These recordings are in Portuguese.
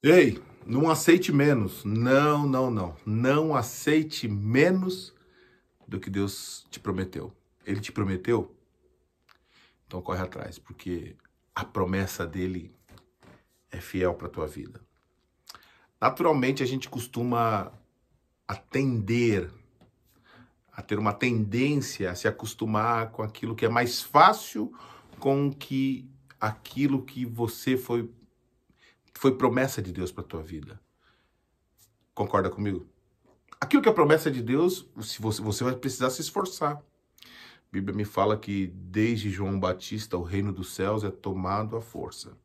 Ei, não aceite menos. Não, não, não. Não aceite menos do que Deus te prometeu. Ele te prometeu? Então corre atrás, porque a promessa dele é fiel para tua vida. Naturalmente a gente costuma atender a ter uma tendência a se acostumar com aquilo que é mais fácil, com que aquilo que você foi foi promessa de Deus para tua vida. Concorda comigo? Aquilo que é promessa de Deus, se você, você vai precisar se esforçar. A Bíblia me fala que desde João Batista o reino dos céus é tomado à força,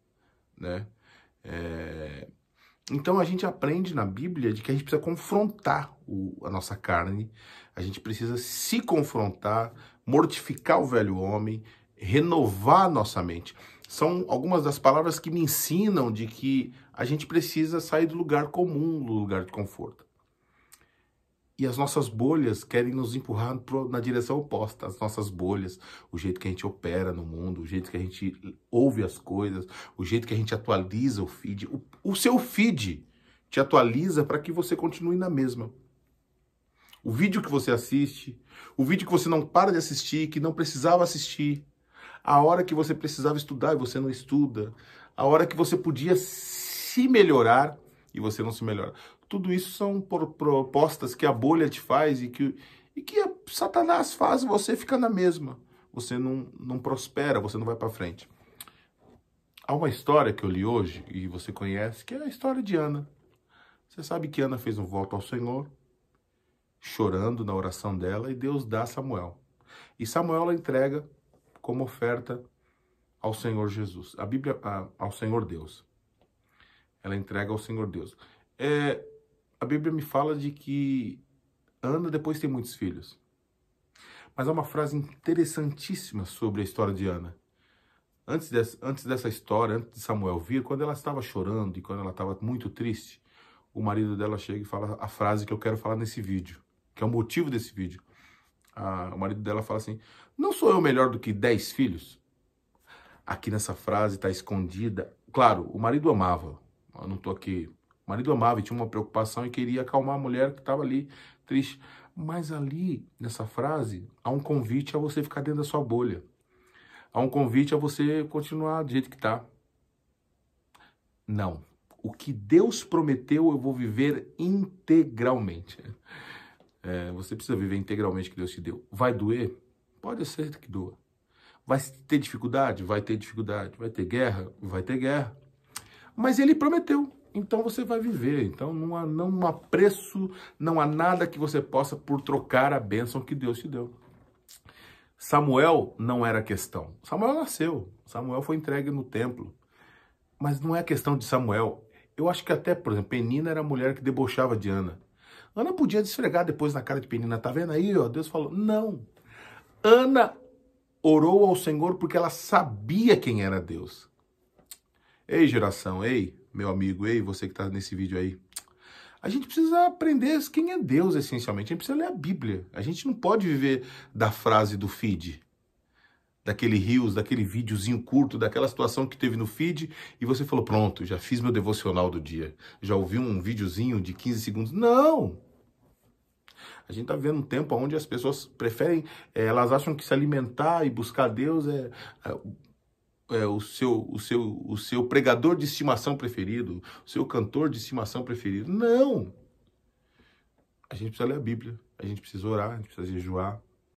né? É... Então a gente aprende na Bíblia de que a gente precisa confrontar o, a nossa carne, a gente precisa se confrontar, mortificar o velho homem, renovar a nossa mente são algumas das palavras que me ensinam de que a gente precisa sair do lugar comum, do lugar de conforto. E as nossas bolhas querem nos empurrar na direção oposta. As nossas bolhas, o jeito que a gente opera no mundo, o jeito que a gente ouve as coisas, o jeito que a gente atualiza o feed. O, o seu feed te atualiza para que você continue na mesma. O vídeo que você assiste, o vídeo que você não para de assistir, que não precisava assistir, a hora que você precisava estudar e você não estuda, a hora que você podia se melhorar e você não se melhora. Tudo isso são propostas que a bolha te faz e que, e que Satanás faz você ficar na mesma. Você não, não prospera, você não vai para frente. Há uma história que eu li hoje e você conhece, que é a história de Ana. Você sabe que Ana fez um voto ao Senhor, chorando na oração dela, e Deus dá Samuel. E Samuel entrega como oferta ao Senhor Jesus, a Bíblia a, ao Senhor Deus. Ela entrega ao Senhor Deus. É, a Bíblia me fala de que Ana depois tem muitos filhos. Mas há uma frase interessantíssima sobre a história de Ana. Antes, dessa, antes dessa história, antes de Samuel vir, quando ela estava chorando e quando ela estava muito triste, o marido dela chega e fala a frase que eu quero falar nesse vídeo, que é o motivo desse vídeo a, o marido dela fala assim: Não sou eu melhor do que dez filhos? Aqui nessa frase está escondida. Claro, o marido amava. Eu não estou aqui. O marido amava e tinha uma preocupação e queria acalmar a mulher que estava ali triste. Mas ali, nessa frase, há um convite a você ficar dentro da sua bolha. Há um convite a você continuar do jeito que está. Não. O que Deus prometeu, eu vou viver integralmente é, você precisa viver integralmente que Deus te deu. Vai doer? Pode ser que doa. Vai ter dificuldade? Vai ter dificuldade. Vai ter guerra? Vai ter guerra. Mas ele prometeu. Então você vai viver. Então não há, não há preço, não há nada que você possa por trocar a bênção que Deus te deu. Samuel não era questão. Samuel nasceu. Samuel foi entregue no templo. Mas não é questão de Samuel. Eu acho que até, por exemplo, Penina era a mulher que debochava de Ana. Ana podia desfregar depois na cara de Penina, tá vendo aí, ó? Deus falou, não. Ana orou ao Senhor porque ela sabia quem era Deus. Ei, geração, ei, meu amigo, ei, você que está nesse vídeo aí. A gente precisa aprender quem é Deus, essencialmente. A gente precisa ler a Bíblia. A gente não pode viver da frase do feed daquele rios, daquele videozinho curto, daquela situação que teve no feed e você falou: "Pronto, já fiz meu devocional do dia. Já ouvi um videozinho de 15 segundos". Não. A gente está vendo um tempo onde as pessoas preferem, é, elas acham que se alimentar e buscar Deus é, é é, o, seu, o, seu, o seu pregador de estimação preferido, o seu cantor de estimação preferido. Não! A gente precisa ler a Bíblia, a gente precisa orar, a gente precisa jejuar,